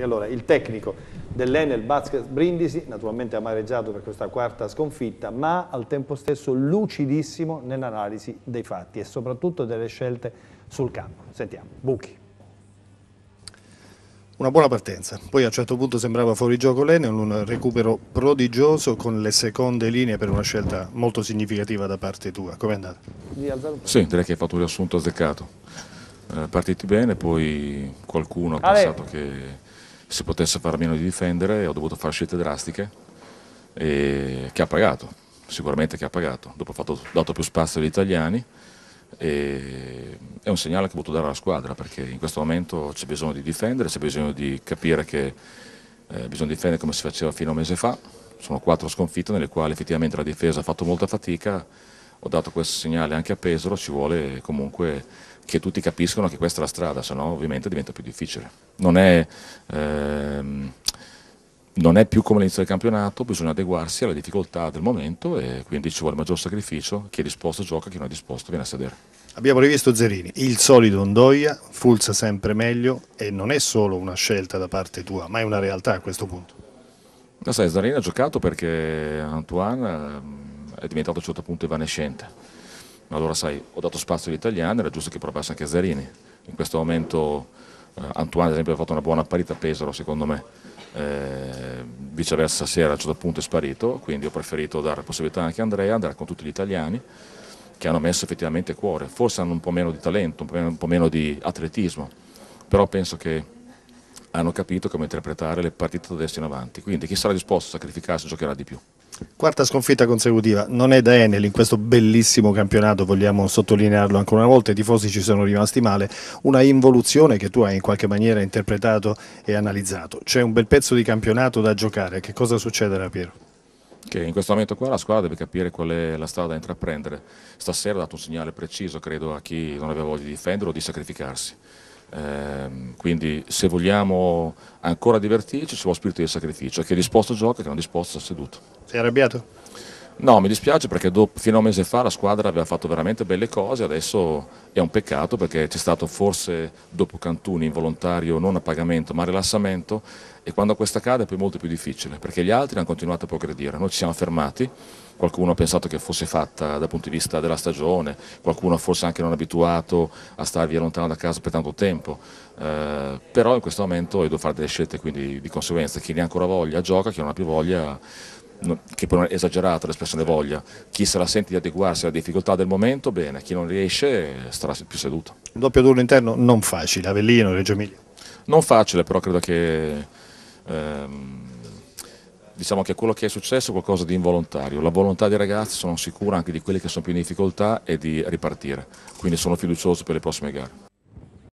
campi. Allora, il tecnico dell'Enel Basket Brindisi, naturalmente amareggiato per questa quarta sconfitta, ma al tempo stesso lucidissimo nell'analisi dei fatti e soprattutto delle scelte sul campo. Sentiamo, Buchi. Una buona partenza, poi a un certo punto sembrava fuori gioco l'Enel, un recupero prodigioso con le seconde linee per una scelta molto significativa da parte tua. Come è andata? Sì, direi che hai fatto un riassunto azzeccato. Eh, partiti bene, poi qualcuno ha pensato che si potesse fare a meno di difendere, ho dovuto fare scelte drastiche e, che ha pagato, sicuramente che ha pagato. Dopo ho fatto, dato più spazio agli italiani e è un segnale che ho voluto dare alla squadra perché in questo momento c'è bisogno di difendere, c'è bisogno di capire che eh, bisogna difendere come si faceva fino a un mese fa. Sono quattro sconfitte nelle quali effettivamente la difesa ha fatto molta fatica ho dato questo segnale anche a Pesaro, ci vuole comunque che tutti capiscono che questa è la strada, se no ovviamente diventa più difficile. Non è, ehm, non è più come all'inizio del campionato, bisogna adeguarsi alle difficoltà del momento e quindi ci vuole maggior sacrificio, chi è disposto gioca, chi non è disposto viene a sedere. Abbiamo rivisto Zerini, il solito Ondoia, Fulza sempre meglio e non è solo una scelta da parte tua, ma è una realtà a questo punto. Ma sai, Zerini ha giocato perché Antoine ehm, è diventato a un certo punto evanescente. Ma allora sai, ho dato spazio agli italiani, era giusto che provasse anche Zarini. In questo momento eh, Antoine ad esempio ha fatto una buona partita a Pesaro secondo me, eh, viceversa era a un certo punto è sparito, quindi ho preferito dare la possibilità anche a Andrea, andare con tutti gli italiani che hanno messo effettivamente cuore, forse hanno un po' meno di talento, un po' meno, un po meno di atletismo, però penso che hanno capito come interpretare le partite da destra in avanti, quindi chi sarà disposto a sacrificarsi giocherà di più. Quarta sconfitta consecutiva, non è da Enel in questo bellissimo campionato, vogliamo sottolinearlo ancora una volta, i tifosi ci sono rimasti male, una involuzione che tu hai in qualche maniera interpretato e analizzato. C'è un bel pezzo di campionato da giocare, che cosa succede da Piero? Che in questo momento qua la squadra deve capire qual è la strada da intraprendere. Stasera ha dato un segnale preciso, credo, a chi non aveva voglia di difendere o di sacrificarsi. Ehm, quindi se vogliamo ancora divertirci ci vuole spirito di sacrificio, chi è disposto gioca, chi non è disposto seduto. Sei arrabbiato? No, mi dispiace perché dopo, fino a un mese fa la squadra aveva fatto veramente belle cose, adesso è un peccato perché c'è stato forse dopo Cantuni involontario non a pagamento ma a rilassamento e quando questo accade è poi molto più difficile perché gli altri hanno continuato a progredire, noi ci siamo fermati, qualcuno ha pensato che fosse fatta dal punto di vista della stagione, qualcuno forse anche non abituato a stare via lontano da casa per tanto tempo, eh, però in questo momento io devo fare delle scelte quindi di conseguenza chi ne ha ancora voglia gioca, chi non ha più voglia che poi non è esagerato l'espressione voglia, chi se la sente di adeguarsi alle difficoltà del momento, bene, chi non riesce starà più seduto. Un doppio turno interno non facile, Avellino, Reggio Emilia? Non facile, però credo che... Ehm, diciamo che quello che è successo è qualcosa di involontario, la volontà dei ragazzi sono sicura anche di quelli che sono più in difficoltà e di ripartire, quindi sono fiducioso per le prossime gare.